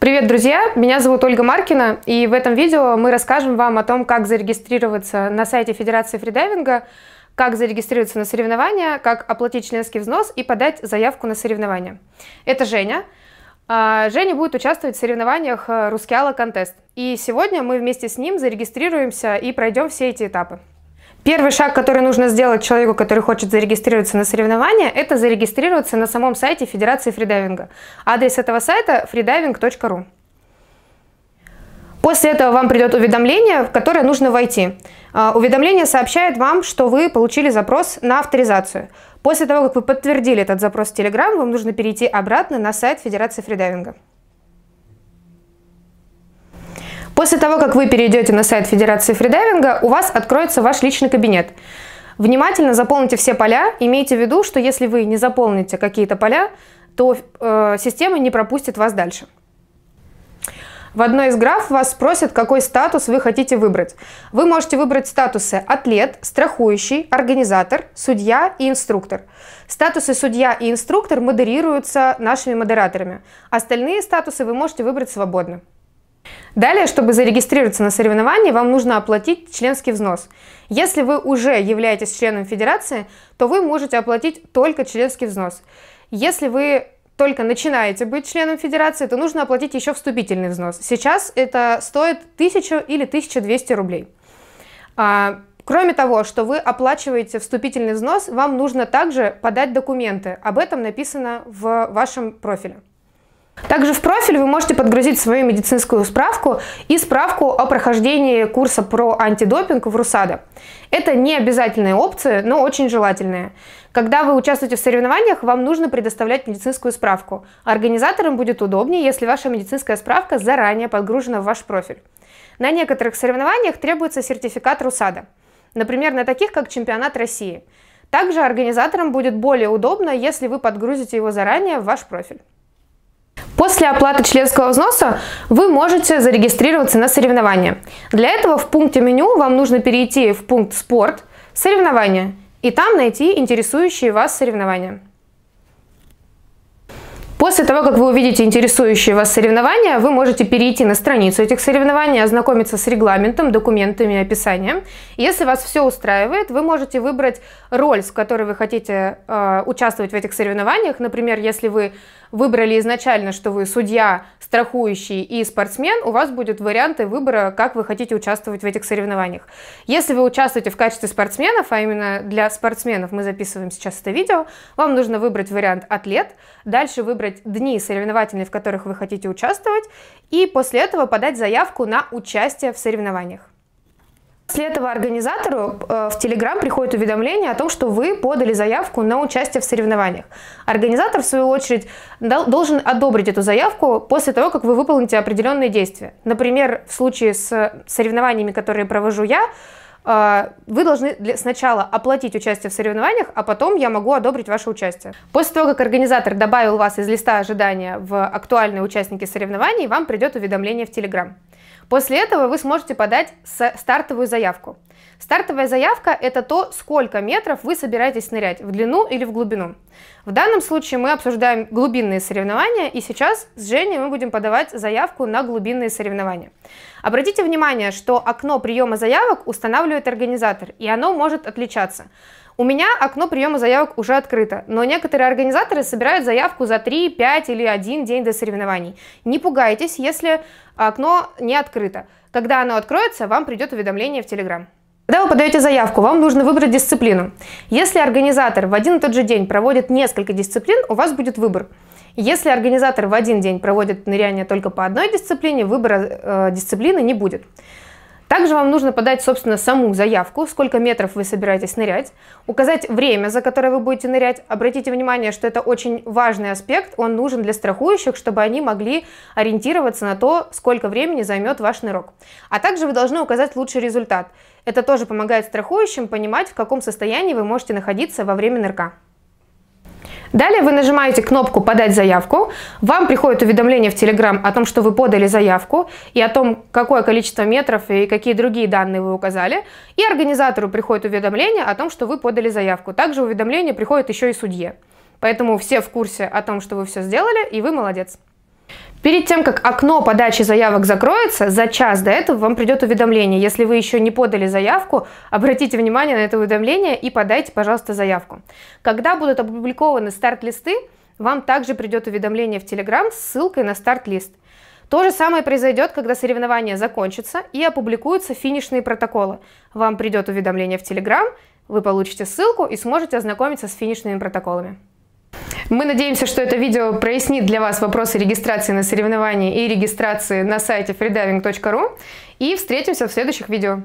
Привет, друзья! Меня зовут Ольга Маркина, и в этом видео мы расскажем вам о том, как зарегистрироваться на сайте Федерации фридайвинга, как зарегистрироваться на соревнования, как оплатить членский взнос и подать заявку на соревнования. Это Женя. А, Женя будет участвовать в соревнованиях Рускеала Контест. И сегодня мы вместе с ним зарегистрируемся и пройдем все эти этапы. Первый шаг, который нужно сделать человеку, который хочет зарегистрироваться на соревнования, это зарегистрироваться на самом сайте Федерации фридайвинга. Адрес этого сайта freediving.ru. После этого вам придет уведомление, в которое нужно войти. А, уведомление сообщает вам, что вы получили запрос на авторизацию. После того, как вы подтвердили этот запрос в Telegram, вам нужно перейти обратно на сайт Федерации фридайвинга. После того, как вы перейдете на сайт Федерации фридайвинга, у вас откроется ваш личный кабинет. Внимательно заполните все поля. Имейте в виду, что если вы не заполните какие-то поля, то э, система не пропустит вас дальше. В одной из граф вас спросят, какой статус вы хотите выбрать. Вы можете выбрать статусы «Атлет», «Страхующий», «Организатор», «Судья» и «Инструктор». Статусы «Судья» и «Инструктор» модерируются нашими модераторами. Остальные статусы вы можете выбрать свободно. Далее, чтобы зарегистрироваться на соревновании, вам нужно оплатить членский взнос. Если вы уже являетесь членом федерации, то вы можете оплатить только членский взнос. Если вы только начинаете быть членом федерации, то нужно оплатить еще вступительный взнос. Сейчас это стоит 1000 или 1200 рублей. А, кроме того, что вы оплачиваете вступительный взнос, вам нужно также подать документы. Об этом написано в вашем профиле. Также в профиль вы можете подгрузить свою медицинскую справку и справку о прохождении курса про антидопинг в РУСАДА. Это не обязательная опция, но очень желательная. Когда вы участвуете в соревнованиях, вам нужно предоставлять медицинскую справку. Организаторам будет удобнее, если ваша медицинская справка заранее подгружена в ваш профиль. На некоторых соревнованиях требуется сертификат РУСАДА. Например, на таких, как чемпионат России. Также организаторам будет более удобно, если вы подгрузите его заранее в ваш профиль. После оплаты членского взноса вы можете зарегистрироваться на соревнования. Для этого в пункте меню вам нужно перейти в пункт «Спорт», «Соревнования» и там найти интересующие вас соревнования. После того, как вы увидите интересующие вас соревнования, вы можете перейти на страницу этих соревнований, ознакомиться с регламентом, документами и описанием. Если вас все устраивает, вы можете выбрать роль, с которой вы хотите э, участвовать в этих соревнованиях. Например, если вы выбрали изначально, что вы судья, страхующий и спортсмен, у вас будут варианты выбора, как вы хотите участвовать в этих соревнованиях. Если вы участвуете в качестве спортсменов, а именно для спортсменов мы записываем сейчас это видео, вам нужно выбрать вариант атлет, дальше выбрать дни соревновательные, в которых вы хотите участвовать, и после этого подать заявку на участие в соревнованиях. После этого организатору э, в Телеграм приходит уведомление о том, что вы подали заявку на участие в соревнованиях. Организатор, в свою очередь, должен одобрить эту заявку после того, как вы выполните определенные действия. Например, в случае с э, соревнованиями, которые провожу я, а, вы должны сначала оплатить участие в соревнованиях, а потом я могу одобрить ваше участие. После того, как организатор добавил вас из листа ожидания в актуальные участники соревнований, вам придет уведомление в Telegram. После этого вы сможете подать стартовую заявку. Стартовая заявка – это то, сколько метров вы собираетесь нырять, в длину или в глубину. В данном случае мы обсуждаем глубинные соревнования, и сейчас с Женей мы будем подавать заявку на глубинные соревнования. Обратите внимание, что окно приема заявок устанавливает организатор, и оно может отличаться. У меня окно приема заявок уже открыто, но некоторые организаторы собирают заявку за 3, 5 или 1 день до соревнований. Не пугайтесь, если окно не открыто. Когда оно откроется, вам придет уведомление в Telegram. Когда вы подаете заявку, вам нужно выбрать дисциплину. Если организатор в один и тот же день проводит несколько дисциплин, у вас будет выбор. Если организатор в один день проводит ныряние только по одной дисциплине, выбора э, дисциплины не будет. Также вам нужно подать, собственно, саму заявку, сколько метров вы собираетесь нырять, указать время, за которое вы будете нырять. Обратите внимание, что это очень важный аспект, он нужен для страхующих, чтобы они могли ориентироваться на то, сколько времени займет ваш нырок. А также вы должны указать лучший результат. Это тоже помогает страхующим понимать, в каком состоянии вы можете находиться во время нырка. Далее вы нажимаете кнопку «Подать заявку», вам приходит уведомление в Telegram о том, что вы подали заявку и о том, какое количество метров и какие другие данные вы указали, и организатору приходит уведомление о том, что вы подали заявку. Также уведомление приходит еще и судье. Поэтому все в курсе о том, что вы все сделали, и вы молодец. Перед тем, как окно подачи заявок закроется, за час до этого вам придет уведомление. Если вы еще не подали заявку, обратите внимание на это уведомление и подайте, пожалуйста, заявку. Когда будут опубликованы старт-листы, вам также придет уведомление в Telegram с ссылкой на старт-лист. То же самое произойдет, когда соревнования закончатся и опубликуются финишные протоколы. Вам придет уведомление в Telegram, вы получите ссылку и сможете ознакомиться с финишными протоколами. Мы надеемся, что это видео прояснит для вас вопросы регистрации на соревнования и регистрации на сайте freediving.ru. И встретимся в следующих видео.